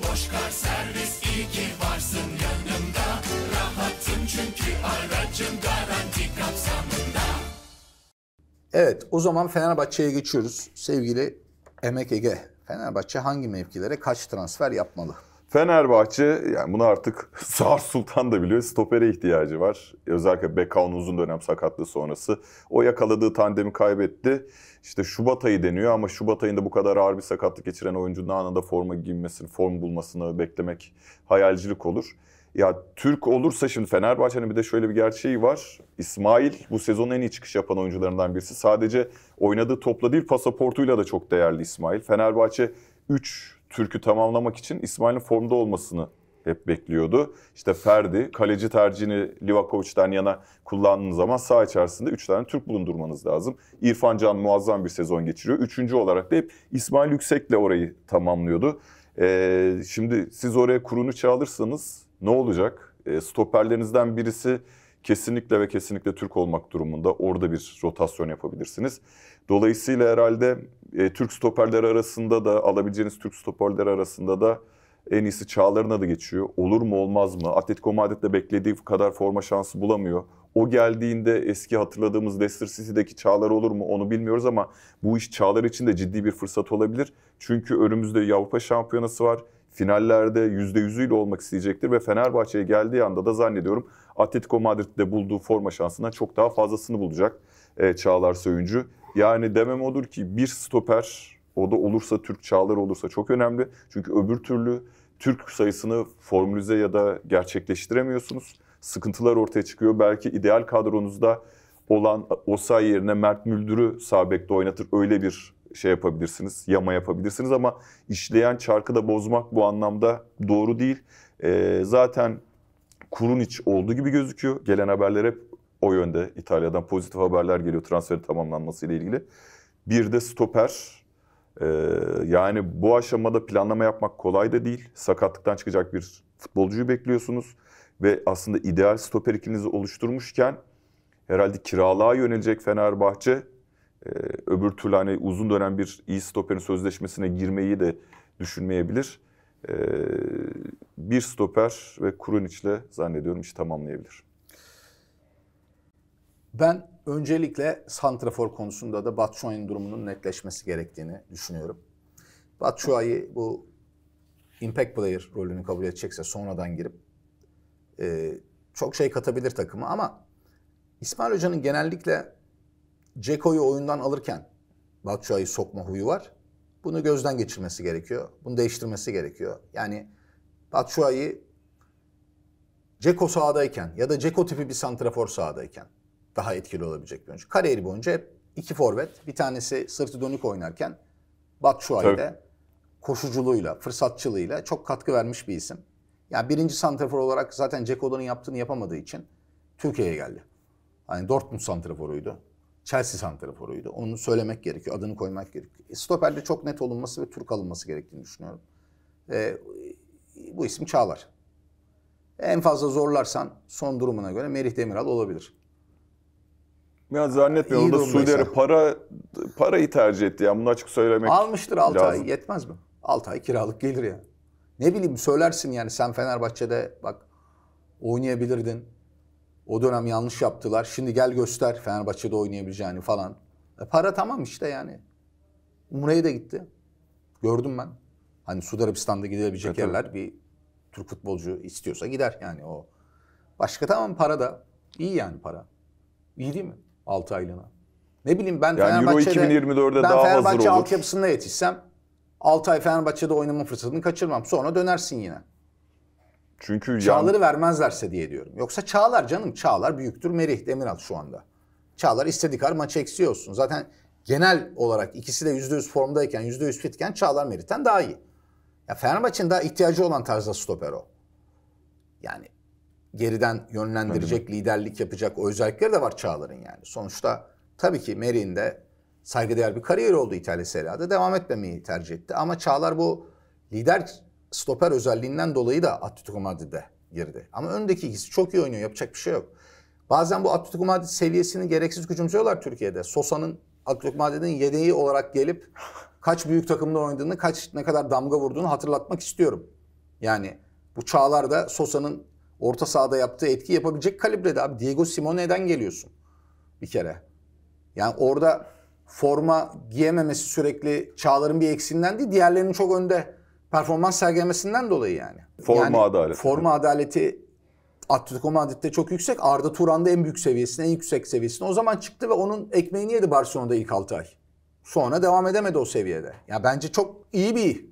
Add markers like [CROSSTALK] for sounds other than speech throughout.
Boşkar servis iyi ki varsın yanımda Rahatım çünkü aracım garanti kapsamında Evet o zaman Fenerbahçe'ye geçiyoruz sevgili Emek Ege. Fenerbahçe hangi mevkilere kaç transfer yapmalı? Fenerbahçe yani bunu artık [LAUGHS] Sağır Sultan da biliyor. Stopere ihtiyacı var. Özellikle Bekao'nun uzun dönem sakatlığı sonrası. O yakaladığı tandemi kaybetti. İşte Şubat ayı deniyor ama Şubat ayında bu kadar ağır bir sakatlık geçiren oyuncunun anında forma giymesini, form bulmasını beklemek hayalcilik olur. Ya Türk olursa şimdi Fenerbahçe'nin bir de şöyle bir gerçeği var. İsmail bu sezon en iyi çıkış yapan oyuncularından birisi. Sadece oynadığı topla değil pasaportuyla da çok değerli İsmail. Fenerbahçe 3 Türk'ü tamamlamak için İsmail'in formda olmasını hep bekliyordu. İşte Ferdi, kaleci tercihini Livakovic'den yana kullandığınız zaman sağ içerisinde 3 tane Türk bulundurmanız lazım. İrfan Can muazzam bir sezon geçiriyor. Üçüncü olarak da hep İsmail Yüksek'le orayı tamamlıyordu. Ee, şimdi siz oraya kurunu çağırırsanız ne olacak? Ee, stoperlerinizden birisi kesinlikle ve kesinlikle Türk olmak durumunda orada bir rotasyon yapabilirsiniz. Dolayısıyla herhalde e, Türk stoperleri arasında da alabileceğiniz Türk stoperleri arasında da en iyisi Çağlar'ın adı geçiyor. Olur mu olmaz mı? Atletico Madrid'de beklediği kadar forma şansı bulamıyor. O geldiğinde eski hatırladığımız Leicester City'deki Çağlar olur mu onu bilmiyoruz ama bu iş Çağlar için de ciddi bir fırsat olabilir. Çünkü önümüzde Avrupa Şampiyonası var finallerde %100'üyle olmak isteyecektir ve Fenerbahçe'ye geldiği anda da zannediyorum Atletico Madrid'de bulduğu forma şansından çok daha fazlasını bulacak e, Çağlar Söyüncü. Yani demem odur ki bir stoper o da olursa Türk Çağlar olursa çok önemli. Çünkü öbür türlü Türk sayısını formülize ya da gerçekleştiremiyorsunuz. Sıkıntılar ortaya çıkıyor. Belki ideal kadronuzda olan Osay yerine Mert Müldür'ü sağ oynatır. Öyle bir şey yapabilirsiniz, yama yapabilirsiniz ama işleyen çarkı da bozmak bu anlamda doğru değil. E, zaten kurun iç olduğu gibi gözüküyor. Gelen haberler hep o yönde. İtalya'dan pozitif haberler geliyor transferin tamamlanması ile ilgili. Bir de stoper. Ee, yani bu aşamada planlama yapmak kolay da değil. Sakatlıktan çıkacak bir futbolcuyu bekliyorsunuz. Ve aslında ideal stoper ikinizi oluşturmuşken herhalde kiralığa yönelecek Fenerbahçe ee, öbür türlü hani uzun dönem bir iyi stoperin sözleşmesine girmeyi de düşünmeyebilir. Ee, bir stoper ve Kurunic ile zannediyorum işi tamamlayabilir. Ben öncelikle santrafor konusunda da Batshuayi'nin durumunun netleşmesi gerektiğini düşünüyorum. Batshuayi bu impact player rolünü kabul edecekse sonradan girip e, çok şey katabilir takımı ama İsmail Hoca'nın genellikle Ceko'yu oyundan alırken Bakçay'ı sokma huyu var. Bunu gözden geçirmesi gerekiyor. Bunu değiştirmesi gerekiyor. Yani Batshuayi Ceko sahadayken ya da Ceko tipi bir santrafor sahadayken daha etkili olabilecek bir oyuncu. Kariyeri boyunca hep iki forvet. Bir tanesi sırtı dönük oynarken Batshuayi de koşuculuğuyla, fırsatçılığıyla çok katkı vermiş bir isim. Yani birinci santrafor olarak zaten Ceko'nun yaptığını yapamadığı için Türkiye'ye geldi. Hani Dortmund santraforuydu. Chelsea santraforuydu. Onu söylemek gerekiyor, adını koymak gerekiyor. E, Stoper'de çok net olunması ve Türk alınması gerektiğini düşünüyorum. E, bu isim Çağlar. En fazla zorlarsan son durumuna göre Merih Demiral olabilir. Ya zannetmiyorum. da. Onda Suudi para parayı tercih etti. Yani bunu açık söylemek Almıştır 6 lazım. ay yetmez mi? 6 ay kiralık gelir ya. Ne bileyim söylersin yani sen Fenerbahçe'de bak oynayabilirdin. O dönem yanlış yaptılar. Şimdi gel göster Fenerbahçe'de oynayabileceğini falan. E para tamam işte yani. Umre'ye de gitti. Gördüm ben. Hani Suudi Arabistan'da gidilebilecek evet, yerler bir Türk futbolcu istiyorsa gider yani o. Başka tamam para da iyi yani para. İyi değil mi? 6 aylığına. Ne bileyim ben yani Fenerbahçe'de Euro ben daha Fenerbahçe altyapısında yetişsem 6 ay Fenerbahçe'de oynama fırsatını kaçırmam. Sonra dönersin yine. Çünkü Çağlar'ı yan... vermezlerse diye diyorum. Yoksa Çağlar canım Çağlar büyüktür Merih Demiral şu anda. Çağlar istedik her maçı eksiyorsun. Zaten genel olarak ikisi de yüz formdayken, yüz fitken Çağlar Merih'ten daha iyi. Ya Fenerbahçe'nin daha ihtiyacı olan tarzda stoper o. Yani geriden yönlendirecek, liderlik yapacak o özellikleri de var Çağlar'ın yani. Sonuçta tabii ki Merih'in de saygıdeğer bir kariyeri oldu İtalya Serie A'da. Devam etmemeyi tercih etti. Ama Çağlar bu lider stoper özelliğinden dolayı da Atletico Madrid'e girdi. Ama öndeki ikisi çok iyi oynuyor. Yapacak bir şey yok. Bazen bu Atletico Madrid seviyesini gereksiz küçümsüyorlar Türkiye'de. Sosa'nın Atletico Madrid'in yedeği olarak gelip kaç büyük takımda oynadığını, kaç ne kadar damga vurduğunu hatırlatmak istiyorum. Yani bu çağlarda Sosa'nın orta sahada yaptığı etki yapabilecek kalibrede abi. Diego Simone'den geliyorsun bir kere. Yani orada forma giyememesi sürekli Çağlar'ın bir eksiğinden değil, diğerlerinin çok önde performans sergilemesinden dolayı yani. Forma yani, adaleti. Forma adaleti Atletico Madrid'de çok yüksek. Arda Turan'da en büyük seviyesinde en yüksek seviyesinde O zaman çıktı ve onun ekmeğini yedi Barcelona'da ilk 6 ay. Sonra devam edemedi o seviyede. Ya bence çok iyi bir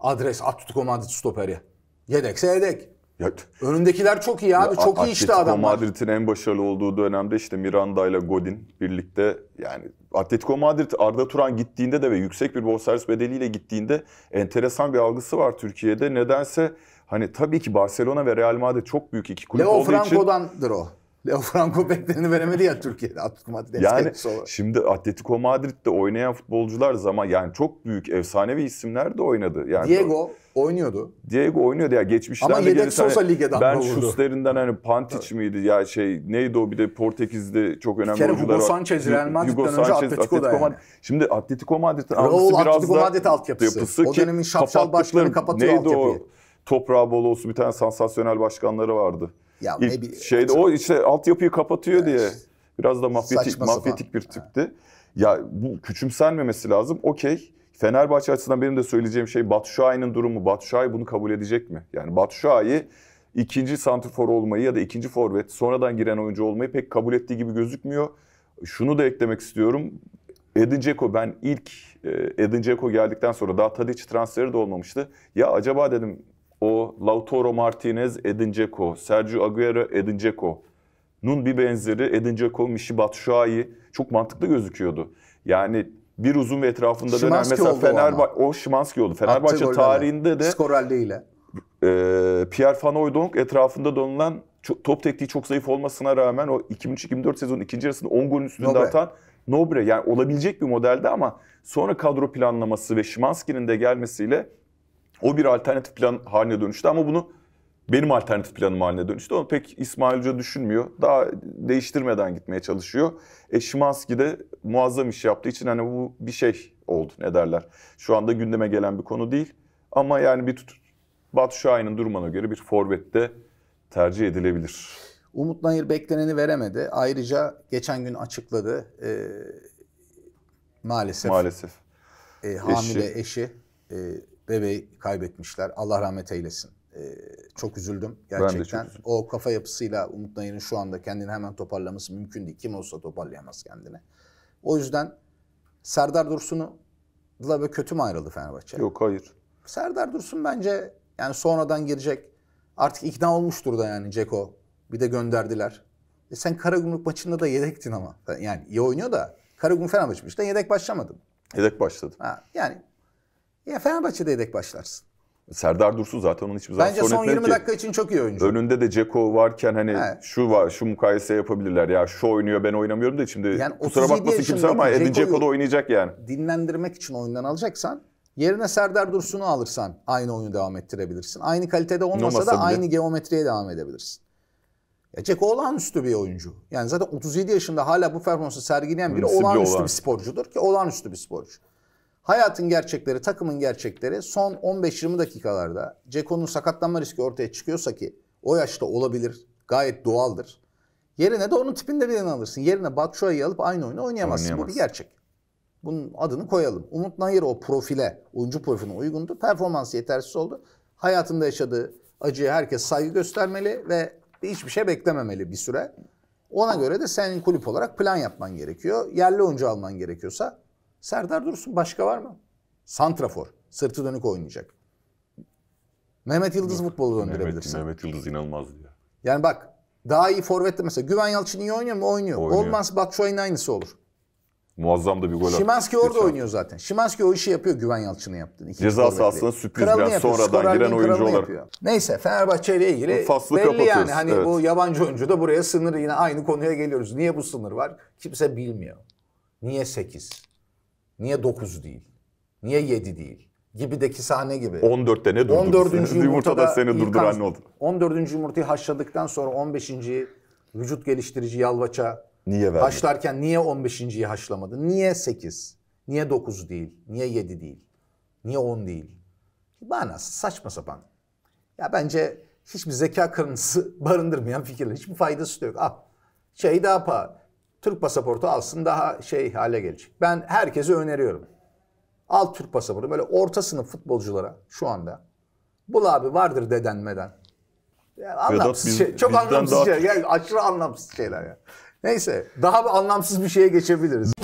adres Atletico Madrid stoperi. Yedekse yedek. Ya, Önündekiler çok iyi abi. Ya, çok iyi işte adamlar. Atletico Madrid'in en başarılı olduğu dönemde işte Miranda ile Godin birlikte yani Atletico Madrid Arda Turan gittiğinde de ve yüksek bir bonservis bedeliyle gittiğinde enteresan bir algısı var Türkiye'de. Nedense hani tabii ki Barcelona ve Real Madrid çok büyük iki kulüp Leo olduğu Franco'dandır için. Leo Franco'dandır o. Leo Franco bekleneni veremedi ya Türkiye'de Atletico Madrid Yani şimdi Atletico Madrid'de oynayan futbolcular zaman yani çok büyük efsanevi isimler de oynadı. Yani Diego oynuyordu. Diego oynuyordu ya yani geçmişten Ama yedek Sosa hani, ligeden Ben Schuster'inden hani Pantic evet. miydi ya şey neydi o bir de Portekiz'de çok önemli oyuncular var. Hugo Sanchez Real Madrid'den önce Sanchez, Atletico'da Atletico yani. Madrid. Şimdi Atletico Madrid'in altyapısı biraz Atletico da Madrid altyapısı. Yapısı o dönemin şapşal başkanı kapatıyor neydi altyapıyı. Neydi o toprağı bol olsun bir tane sansasyonel başkanları vardı. Ya İlk ne şeyde o işte altyapıyı kapatıyor yani, diye biraz da mafyatik mafyatik bir tipti. Ha. Ya bu küçümsenmemesi lazım. Okey. Fenerbahçe açısından benim de söyleyeceğim şey Batu Şahin'in durumu. Batu Şahin bunu kabul edecek mi? Yani Batu Şahin ikinci santrfor olmayı ya da ikinci forvet sonradan giren oyuncu olmayı pek kabul ettiği gibi gözükmüyor. Şunu da eklemek istiyorum. Edin Dzeko ben ilk e, Edin Dzeko geldikten sonra daha Tadic transferi de olmamıştı. Ya acaba dedim o Lautaro Martinez, Edin Dzeko, Sergio Agüero, Edin nun bir benzeri Edin Dzeko, Michy Batshuayi çok mantıklı gözüküyordu. Yani bir uzun ve etrafında Şimanski dönen mesela Fenerbahçe o, o Şimanski oldu. Fenerbahçe Attı tarihinde de Skorelli'yle. E, Pierre Van Hooijdonk etrafında dönülen top tekniği çok zayıf olmasına rağmen o 2003-2004 sezonun ikinci yarısında 10 golün üstünde Nobre. atan Nobre yani olabilecek bir modeldi ama sonra kadro planlaması ve Şimanski'nin de gelmesiyle o bir alternatif plan haline dönüştü ama bunu benim alternatif planım haline dönüştü. Onu pek İsmail düşünmüyor. Daha değiştirmeden gitmeye çalışıyor. E Şimanski de muazzam iş yaptığı için hani bu bir şey oldu ne derler. Şu anda gündeme gelen bir konu değil. Ama yani bir Batu Şahin'in durumuna göre bir forvette tercih edilebilir. Umut Nayır bekleneni veremedi. Ayrıca geçen gün açıkladı. E, maalesef. Maalesef. E, hamile eşi, eşi e, bebeği kaybetmişler. Allah rahmet eylesin. Ee, çok üzüldüm gerçekten. çok üzüldüm. O kafa yapısıyla Umut Nayır'ın şu anda kendini hemen toparlaması mümkün değil. Kim olsa toparlayamaz kendini. O yüzden Serdar Dursun'u da böyle kötü mü ayrıldı Fenerbahçe? Yok hayır. Serdar Dursun bence yani sonradan girecek. Artık ikna olmuştur da yani Ceko. Bir de gönderdiler. E sen Karagümrük maçında da yedektin ama. Yani iyi oynuyor da Karagümrük Fenerbahçe maçında yedek başlamadın. Yedek başladım. Ha, yani ya Fenerbahçe'de yedek başlarsın. Serdar Dursun zaten onun hiçbir zaman Bence son 20 ki, dakika için çok iyi oyuncu. Önünde de Ceko varken hani evet. şu var şu mukayese yapabilirler. Ya şu oynuyor ben oynamıyorum da şimdi yani kusura bakmasın kimse ama Edin Ceko da oynayacak yani. Dinlendirmek için oyundan alacaksan yerine Serdar Dursun'u alırsan aynı oyunu devam ettirebilirsin. Aynı kalitede olmasa Olmasa da bile. aynı geometriye devam edebilirsin. Ya Ceko olağanüstü bir oyuncu. Yani zaten 37 yaşında hala bu performansı sergileyen biri Nisiple olağanüstü olan. bir sporcudur ki olağanüstü bir sporcu. Hayatın gerçekleri, takımın gerçekleri son 15-20 dakikalarda Ceko'nun sakatlanma riski ortaya çıkıyorsa ki o yaşta olabilir, gayet doğaldır. Yerine de onun tipinde birini alırsın. Yerine Batshuayi'yi alıp aynı oyunu oynayamazsın. Oynayamaz. Bu bir gerçek. Bunun adını koyalım. Umut Nayır o profile, oyuncu profiline uygundu. Performansı yetersiz oldu. Hayatında yaşadığı acıya herkes saygı göstermeli ve hiçbir şey beklememeli bir süre. Ona göre de senin kulüp olarak plan yapman gerekiyor. Yerli oyuncu alman gerekiyorsa Serdar Dursun başka var mı? Santrafor. Sırtı dönük oynayacak. Mehmet Yıldız futbolu döndürebilirsin. Mehmet, Mehmet Yıldız inanılmaz diyor. Yani bak daha iyi forvetle mesela Güven Yalçın iyi oynuyor mu? Oynuyor. oynuyor. Olmaz Batshuayi'nin aynısı olur. Muazzam da bir gol Şimanski orada Lütfen. oynuyor zaten. Şimanski o işi yapıyor Güven Yalçın'ın yaptığını. Ceza sahasına sürpriz yani yapıyor, sonradan giren oyuncu olarak. Yapıyor. Neyse Fenerbahçe ile ilgili faslı belli yani hani evet. bu yabancı oyuncu da buraya sınır yine aynı konuya geliyoruz. Niye bu sınır var? Kimse bilmiyor. Niye 8? Niye 9 değil? Niye 7 değil? Gibideki sahne gibi. 14 tane durdurdu 14. seni. Yumurtada seni durduran ne oldu? 14. yumurtayı haşladıktan sonra 15. vücut geliştirici yalvaça niye vermedin? haşlarken niye 15.yi haşlamadın? Niye 8? Niye 9 değil? Niye 7 değil? Niye 10 değil? Bana saçma sapan. Ya bence hiçbir zeka kırıntısı [LAUGHS] barındırmayan fikirler. Hiçbir faydası da yok. Ah şey daha pa. Türk pasaportu alsın daha şey hale gelecek. Ben herkese öneriyorum. Al Türk pasaportu böyle orta sınıf futbolculara şu anda. Bul abi vardır dedenmeden. Yani anlamsız biz, şey. Çok anlamsız daha... şey. Yani aşırı anlamsız şeyler ya. Neyse daha bir anlamsız bir şeye geçebiliriz.